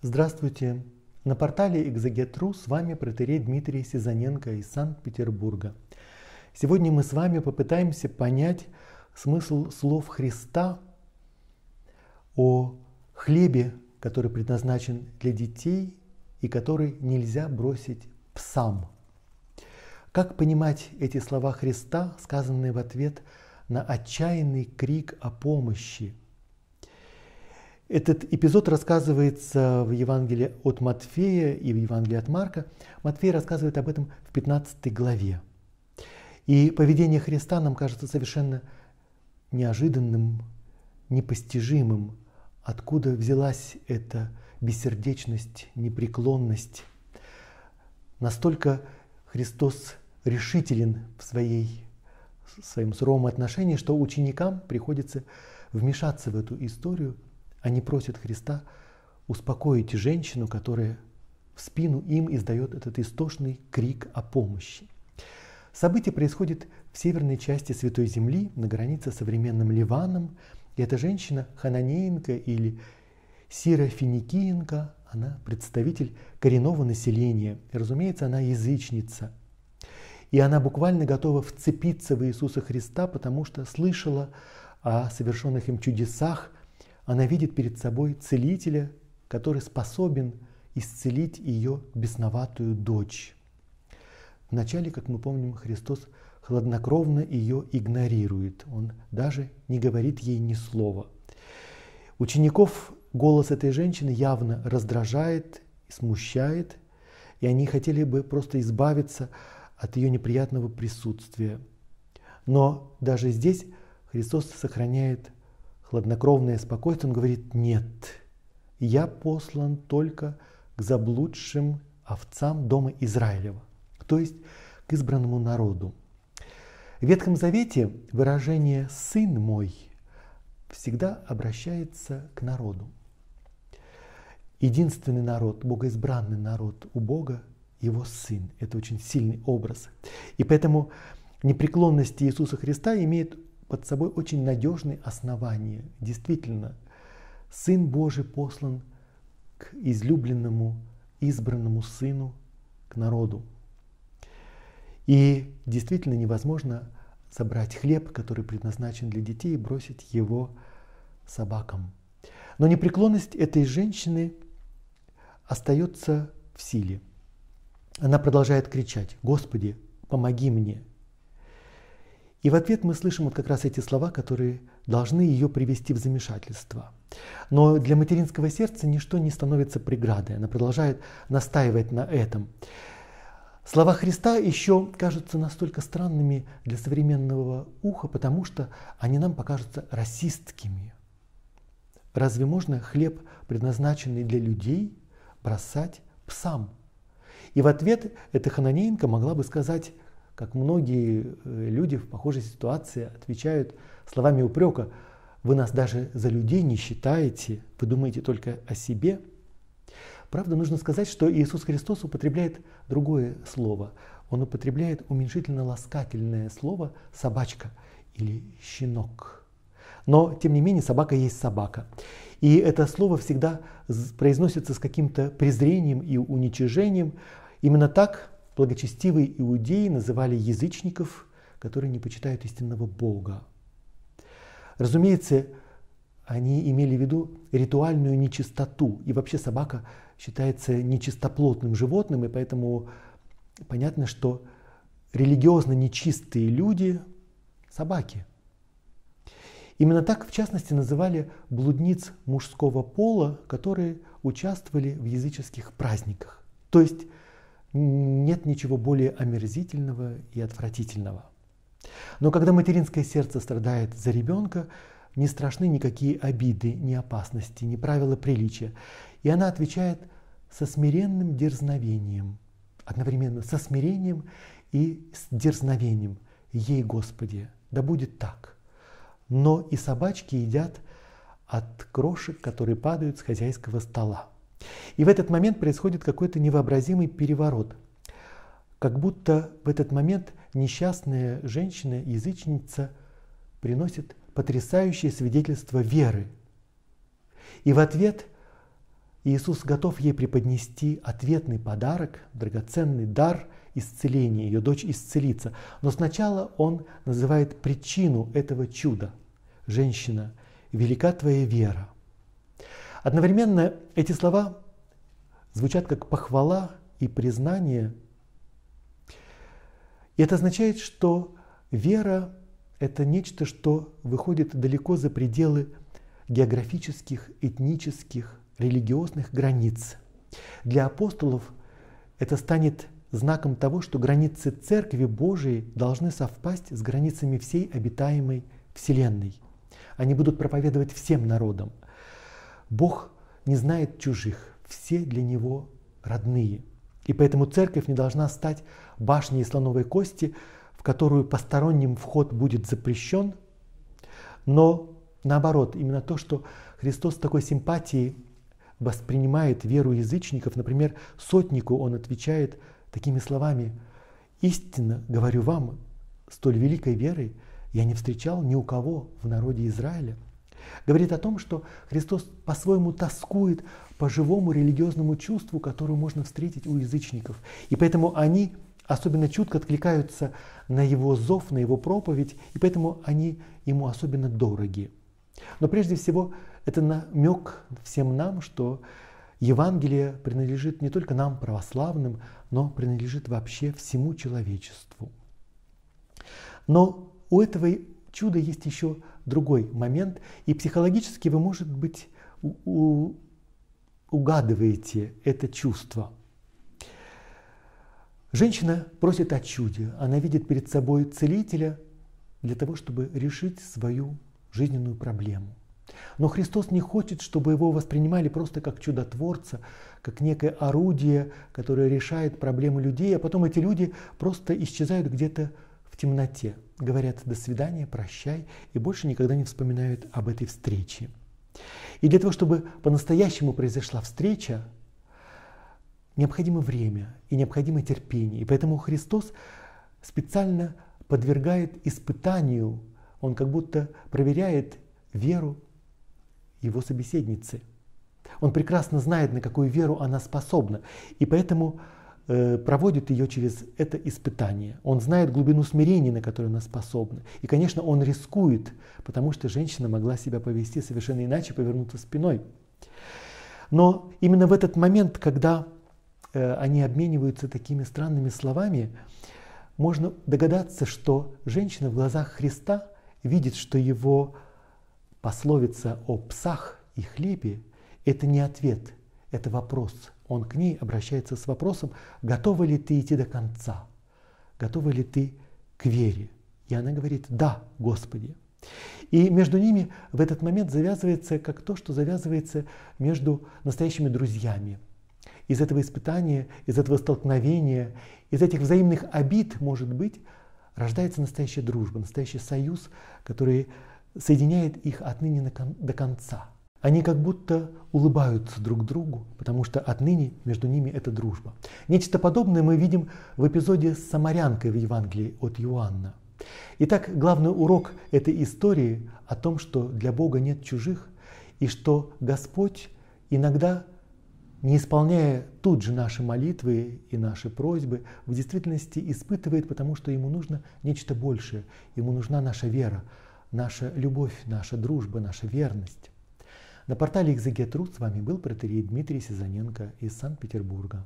Здравствуйте! На портале Экзагет.ру с вами протерей Дмитрий Сизаненко из Санкт-Петербурга. Сегодня мы с вами попытаемся понять смысл слов Христа о хлебе, который предназначен для детей и который нельзя бросить псам. Как понимать эти слова Христа, сказанные в ответ на отчаянный крик о помощи – этот эпизод рассказывается в Евангелии от Матфея и в Евангелии от Марка. Матфей рассказывает об этом в 15 главе. И поведение Христа нам кажется совершенно неожиданным, непостижимым, откуда взялась эта бессердечность, непреклонность. Настолько Христос решителен в, своей, в своем суровом отношении, что ученикам приходится вмешаться в эту историю, они просят Христа успокоить женщину, которая в спину им издает этот истошный крик о помощи. Событие происходит в северной части Святой Земли, на границе с современным Ливаном. И эта женщина, хананеенка или сирофиникиенка, она представитель коренного населения. И, разумеется, она язычница. И она буквально готова вцепиться в Иисуса Христа, потому что слышала о совершенных им чудесах она видит перед собой целителя, который способен исцелить ее бесноватую дочь. Вначале, как мы помним, Христос хладнокровно ее игнорирует. Он даже не говорит ей ни слова. Учеников голос этой женщины явно раздражает, смущает, и они хотели бы просто избавиться от ее неприятного присутствия. Но даже здесь Христос сохраняет хладнокровное спокойствие, он говорит, нет, я послан только к заблудшим овцам дома Израилева, то есть к избранному народу. В Ветхом Завете выражение «сын мой» всегда обращается к народу. Единственный народ, богоизбранный народ у Бога – его сын. Это очень сильный образ. И поэтому непреклонность Иисуса Христа имеет под собой очень надежные основания. Действительно, Сын Божий послан к излюбленному, избранному Сыну, к народу. И действительно невозможно забрать хлеб, который предназначен для детей, и бросить его собакам. Но непреклонность этой женщины остается в силе. Она продолжает кричать, «Господи, помоги мне!» И в ответ мы слышим вот как раз эти слова, которые должны ее привести в замешательство. Но для материнского сердца ничто не становится преградой, она продолжает настаивать на этом. Слова Христа еще кажутся настолько странными для современного уха, потому что они нам покажутся расистскими. Разве можно хлеб, предназначенный для людей, бросать псам? И в ответ эта Хананеенко могла бы сказать как многие э, люди в похожей ситуации отвечают словами упрека, вы нас даже за людей не считаете, вы думаете только о себе. Правда, нужно сказать, что Иисус Христос употребляет другое слово. Он употребляет уменьшительно-ласкательное слово «собачка» или «щенок». Но, тем не менее, собака есть собака. И это слово всегда произносится с каким-то презрением и уничижением. Именно так Благочестивые иудеи называли язычников, которые не почитают истинного Бога. Разумеется, они имели в виду ритуальную нечистоту. И вообще собака считается нечистоплотным животным, и поэтому понятно, что религиозно нечистые люди – собаки. Именно так, в частности, называли блудниц мужского пола, которые участвовали в языческих праздниках. То есть нет ничего более омерзительного и отвратительного. Но когда материнское сердце страдает за ребенка, не страшны никакие обиды, ни опасности, ни правила приличия. И она отвечает со смиренным дерзновением, одновременно со смирением и с дерзновением. Ей, Господи, да будет так. Но и собачки едят от крошек, которые падают с хозяйского стола. И в этот момент происходит какой-то невообразимый переворот. Как будто в этот момент несчастная женщина, язычница, приносит потрясающее свидетельство веры. И в ответ Иисус готов ей преподнести ответный подарок, драгоценный дар исцеления, ее дочь исцелится. Но сначала он называет причину этого чуда. Женщина, велика твоя вера – Одновременно эти слова звучат как похвала и признание. И это означает, что вера – это нечто, что выходит далеко за пределы географических, этнических, религиозных границ. Для апостолов это станет знаком того, что границы Церкви Божией должны совпасть с границами всей обитаемой Вселенной. Они будут проповедовать всем народам – Бог не знает чужих, все для него родные. И поэтому церковь не должна стать башней слоновой кости, в которую посторонним вход будет запрещен, но наоборот, именно то, что Христос с такой симпатией воспринимает веру язычников, например, сотнику он отвечает такими словами «Истинно, говорю вам, столь великой веры я не встречал ни у кого в народе Израиля». Говорит о том, что Христос по-своему тоскует по живому религиозному чувству, которое можно встретить у язычников. И поэтому они особенно чутко откликаются на его зов, на его проповедь, и поэтому они ему особенно дороги. Но прежде всего это намек всем нам, что Евангелие принадлежит не только нам, православным, но принадлежит вообще всему человечеству. Но у этого чуда есть еще другой момент, и психологически вы, может быть, у, у, угадываете это чувство. Женщина просит о чуде, она видит перед собой целителя для того, чтобы решить свою жизненную проблему. Но Христос не хочет, чтобы его воспринимали просто как чудотворца, как некое орудие, которое решает проблемы людей, а потом эти люди просто исчезают где-то темноте, говорят «до свидания», «прощай» и больше никогда не вспоминают об этой встрече. И для того, чтобы по-настоящему произошла встреча, необходимо время и необходимо терпение. И поэтому Христос специально подвергает испытанию, он как будто проверяет веру его собеседницы. Он прекрасно знает, на какую веру она способна. И поэтому Э, проводит ее через это испытание. Он знает глубину смирения, на которую она способна. И, конечно, он рискует, потому что женщина могла себя повести совершенно иначе, повернуться спиной. Но именно в этот момент, когда э, они обмениваются такими странными словами, можно догадаться, что женщина в глазах Христа видит, что его пословица о псах и хлебе – это не ответ – это вопрос. Он к ней обращается с вопросом, готова ли ты идти до конца, готова ли ты к вере. И она говорит, да, Господи. И между ними в этот момент завязывается как то, что завязывается между настоящими друзьями. Из этого испытания, из этого столкновения, из этих взаимных обид, может быть, рождается настоящая дружба, настоящий союз, который соединяет их отныне до конца. Они как будто улыбаются друг другу, потому что отныне между ними это дружба. Нечто подобное мы видим в эпизоде с самарянкой в Евангелии от Иоанна. Итак, главный урок этой истории о том, что для Бога нет чужих, и что Господь иногда, не исполняя тут же наши молитвы и наши просьбы, в действительности испытывает, потому что ему нужно нечто большее, ему нужна наша вера, наша любовь, наша дружба, наша верность. На портале «Экзегет.ру» с вами был протерей Дмитрий Сизаненко из Санкт-Петербурга.